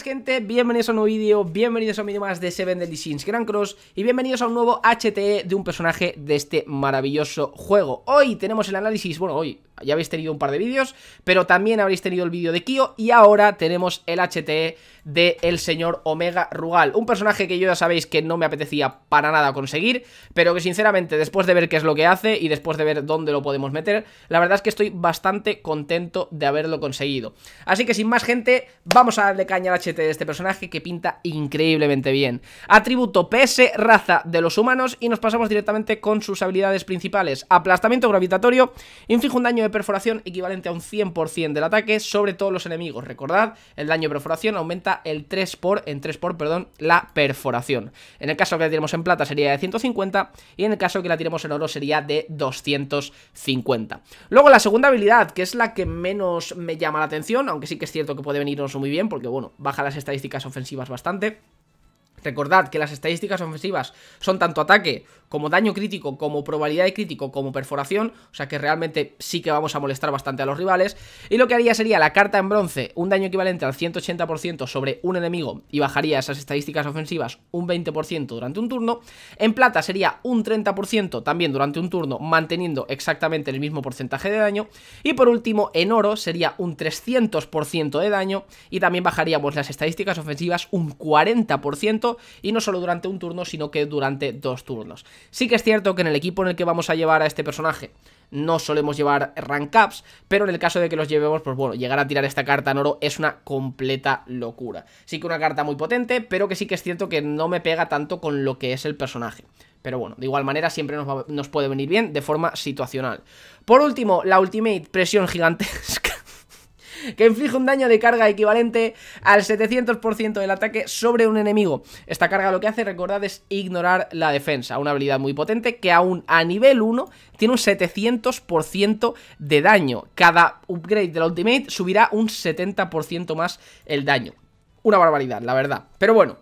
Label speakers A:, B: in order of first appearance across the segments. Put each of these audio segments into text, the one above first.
A: gente, bienvenidos a un nuevo vídeo, bienvenidos a un vídeo más de Seven Deadly Sins Grand Cross y bienvenidos a un nuevo HTE de un personaje de este maravilloso juego. Hoy tenemos el análisis, bueno hoy ya habéis tenido un par de vídeos, pero también habréis tenido el vídeo de Kyo y ahora tenemos el HTE de el señor Omega Rugal, un personaje que yo ya sabéis que no me apetecía para nada conseguir, pero que sinceramente después de ver qué es lo que hace y después de ver dónde lo podemos meter, la verdad es que estoy bastante contento de haberlo conseguido. Así que sin más gente, vamos a darle caña al de este personaje que pinta increíblemente bien. Atributo PS, raza de los humanos y nos pasamos directamente con sus habilidades principales. Aplastamiento gravitatorio, inflige un daño de perforación equivalente a un 100% del ataque sobre todos los enemigos. Recordad, el daño de perforación aumenta el 3 por, en 3 por, perdón, la perforación. En el caso que la tiremos en plata sería de 150 y en el caso que la tiremos en oro sería de 250. Luego la segunda habilidad, que es la que menos me llama la atención, aunque sí que es cierto que puede venirnos muy bien porque, bueno, va baja las estadísticas ofensivas bastante. Recordad que las estadísticas ofensivas son tanto ataque como daño crítico, como probabilidad de crítico, como perforación, o sea que realmente sí que vamos a molestar bastante a los rivales. Y lo que haría sería la carta en bronce, un daño equivalente al 180% sobre un enemigo y bajaría esas estadísticas ofensivas un 20% durante un turno. En plata sería un 30% también durante un turno, manteniendo exactamente el mismo porcentaje de daño. Y por último, en oro sería un 300% de daño y también bajaríamos las estadísticas ofensivas un 40% y no solo durante un turno, sino que durante dos turnos. Sí que es cierto que en el equipo en el que vamos a llevar a este personaje no solemos llevar rank ups, pero en el caso de que los llevemos, pues bueno, llegar a tirar esta carta en oro es una completa locura. Sí que una carta muy potente, pero que sí que es cierto que no me pega tanto con lo que es el personaje. Pero bueno, de igual manera siempre nos, nos puede venir bien de forma situacional. Por último, la Ultimate Presión Gigantesca que inflige un daño de carga equivalente al 700% del ataque sobre un enemigo. Esta carga lo que hace, recordad, es ignorar la defensa, una habilidad muy potente que aún a nivel 1 tiene un 700% de daño. Cada upgrade de la Ultimate subirá un 70% más el daño. Una barbaridad, la verdad. Pero bueno,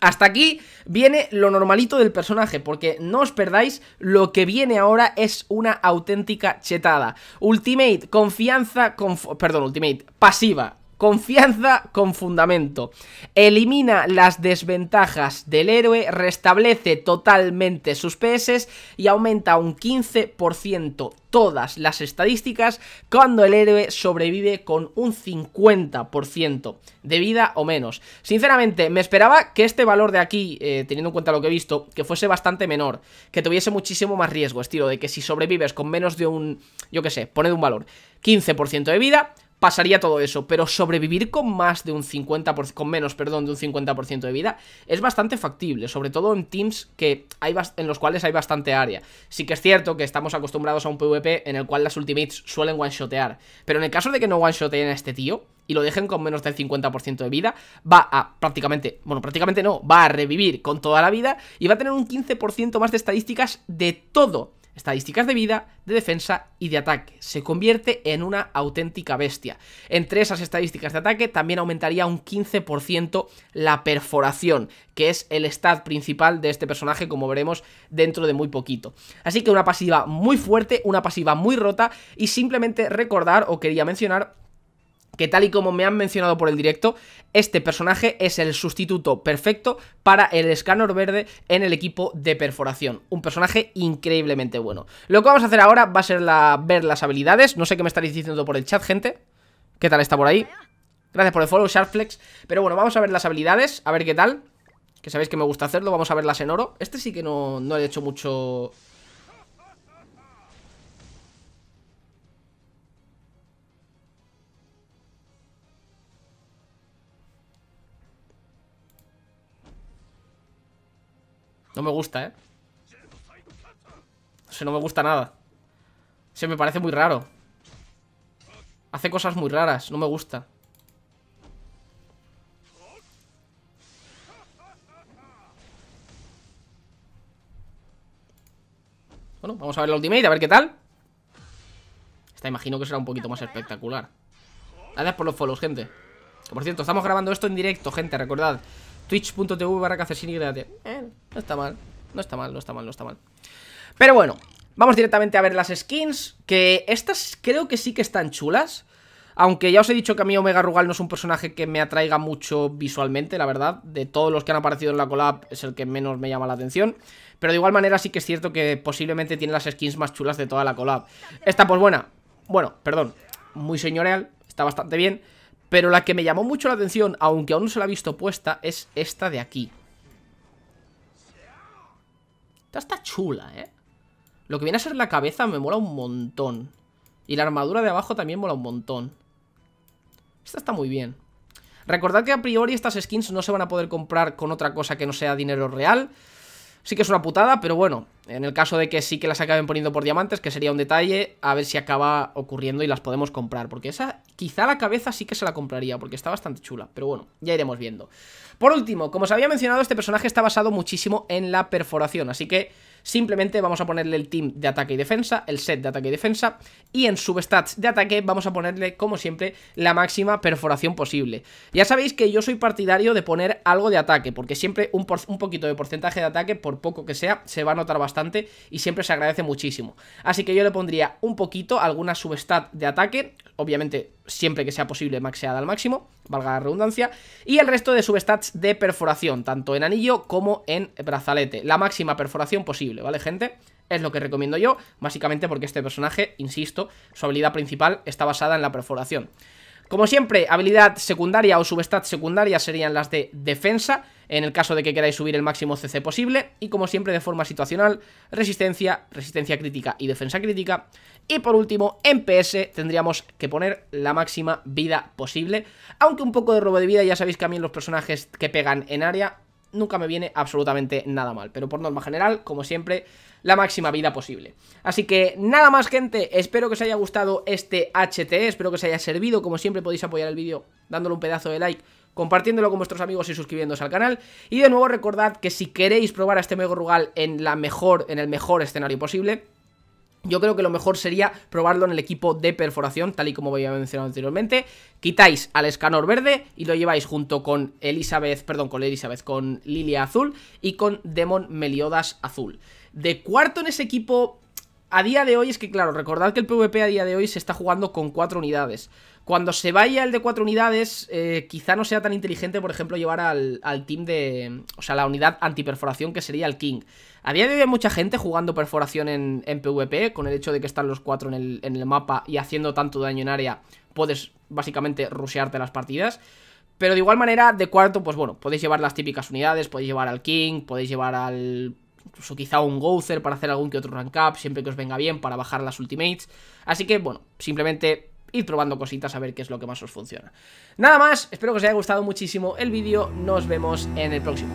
A: hasta aquí viene lo normalito del personaje, porque no os perdáis, lo que viene ahora es una auténtica chetada. Ultimate, confianza, perdón, Ultimate, pasiva, Confianza con fundamento. Elimina las desventajas del héroe, restablece totalmente sus PS y aumenta un 15% todas las estadísticas cuando el héroe sobrevive con un 50% de vida o menos. Sinceramente, me esperaba que este valor de aquí, eh, teniendo en cuenta lo que he visto, que fuese bastante menor, que tuviese muchísimo más riesgo, estilo de que si sobrevives con menos de un, yo qué sé, poned un valor, 15% de vida, pasaría todo eso, pero sobrevivir con más de un 50%, con menos, perdón, de un 50% de vida es bastante factible, sobre todo en teams que hay en los cuales hay bastante área. Sí que es cierto que estamos acostumbrados a un PvP en el cual las ultimates suelen one-shotear, pero en el caso de que no one-shoteen a este tío y lo dejen con menos del 50% de vida, va a prácticamente, bueno, prácticamente no, va a revivir con toda la vida y va a tener un 15% más de estadísticas de todo estadísticas de vida, de defensa y de ataque. Se convierte en una auténtica bestia. Entre esas estadísticas de ataque también aumentaría un 15% la perforación, que es el stat principal de este personaje, como veremos dentro de muy poquito. Así que una pasiva muy fuerte, una pasiva muy rota y simplemente recordar o quería mencionar que tal y como me han mencionado por el directo, este personaje es el sustituto perfecto para el escáner verde en el equipo de perforación. Un personaje increíblemente bueno. Lo que vamos a hacer ahora va a ser la, ver las habilidades. No sé qué me estaréis diciendo por el chat, gente. ¿Qué tal está por ahí? Gracias por el follow, Sharpflex. Pero bueno, vamos a ver las habilidades, a ver qué tal. Que sabéis que me gusta hacerlo, vamos a verlas en oro. Este sí que no, he hecho mucho... No me gusta, ¿eh? O no me gusta nada. Se me parece muy raro. Hace cosas muy raras, no me gusta. Bueno, vamos a ver la ultimate, a ver qué tal. Esta imagino que será un poquito más espectacular. Gracias por los follows, gente. por cierto, estamos grabando esto en directo, gente, recordad. Twitch.tv barra Cacesini, créate, Eh, no está mal, no está mal, no está mal, no está mal. Pero bueno, vamos directamente a ver las skins. Que estas creo que sí que están chulas. Aunque ya os he dicho que a mí Omega Rugal no es un personaje que me atraiga mucho visualmente, la verdad. De todos los que han aparecido en la collab es el que menos me llama la atención. Pero de igual manera sí que es cierto que posiblemente tiene las skins más chulas de toda la collab. Esta pues buena. Bueno, perdón. Muy señorial. Está bastante bien. Pero la que me llamó mucho la atención, aunque aún no se la ha visto puesta, es esta de aquí. Esta está chula, ¿eh? Lo que viene a ser la cabeza me mola un montón. Y la armadura de abajo también mola un montón. Esta está muy bien. Recordad que a priori estas skins no se van a poder comprar con otra cosa que no sea dinero real. Sí que es una putada, pero bueno, en el caso de que sí que las acaben poniendo por diamantes, que sería un detalle, a ver si acaba ocurriendo y las podemos comprar. Porque esa, quizá la cabeza sí que se la compraría, porque está bastante chula. Pero bueno, ya iremos viendo. Por último, como os había mencionado, este personaje está basado muchísimo en la perforación. Así que simplemente vamos a ponerle el team de ataque y defensa, el set de ataque y defensa. Y en substats de ataque vamos a ponerle, como siempre, la máxima perforación posible. Ya sabéis que yo soy partidario de poner algo de ataque, porque siempre un, un poquito de porcentaje de ataque, por poco que sea, se va a notar bastante y siempre se agradece muchísimo. Así que yo le pondría un poquito, alguna substat de ataque, obviamente siempre que sea posible maxeada al máximo, valga la redundancia, y el resto de substats de perforación, tanto en anillo como en brazalete. La máxima perforación posible, ¿vale, gente? Es lo que recomiendo yo, básicamente porque este personaje, insisto, su habilidad principal está basada en la perforación. Como siempre, habilidad secundaria o substat secundaria serían las de defensa, en el caso de que queráis subir el máximo CC posible, y como siempre de forma situacional, resistencia, resistencia crítica y defensa crítica. Y por último, en PS tendríamos que poner la máxima vida posible, aunque un poco de robo de vida, ya sabéis que a mí los personajes que pegan en área nunca me viene absolutamente nada mal. Pero por norma general, como siempre, la máxima vida posible. Así que nada más, gente. Espero que os haya gustado este HT. Espero que os haya servido. Como siempre, podéis apoyar el vídeo dándole un pedazo de like compartiéndolo con vuestros amigos y suscribiéndose al canal. Y de nuevo recordad que si queréis probar a este Mego Rugal en, la mejor, en el mejor escenario posible, yo creo que lo mejor sería probarlo en el equipo de perforación, tal y como había mencionado anteriormente. Quitáis al escanor verde y lo lleváis junto con Elizabeth, perdón, con Elizabeth, con Lilia azul y con Demon Meliodas azul. De cuarto en ese equipo a día de hoy es que, claro, recordad que el PvP a día de hoy se está jugando con cuatro unidades. Cuando se vaya el de cuatro unidades, eh, quizá no sea tan inteligente, por ejemplo, llevar al, team de... O sea, la unidad antiperforación que sería el King. A día de hoy hay mucha gente jugando perforación en, PvP, con el hecho de que están los cuatro en el, en el mapa y haciendo tanto daño en área, puedes básicamente rushearte las partidas. Pero de igual manera, de cuarto, pues bueno, podéis llevar las típicas unidades, podéis llevar al King, podéis llevar al o quizá un Gozer para hacer algún que otro rank up, siempre que os venga bien, para bajar las ultimates. Así que, bueno, simplemente ir probando cositas a ver qué es lo que más os funciona. Nada más, espero que os haya gustado muchísimo el vídeo, nos vemos en el próximo.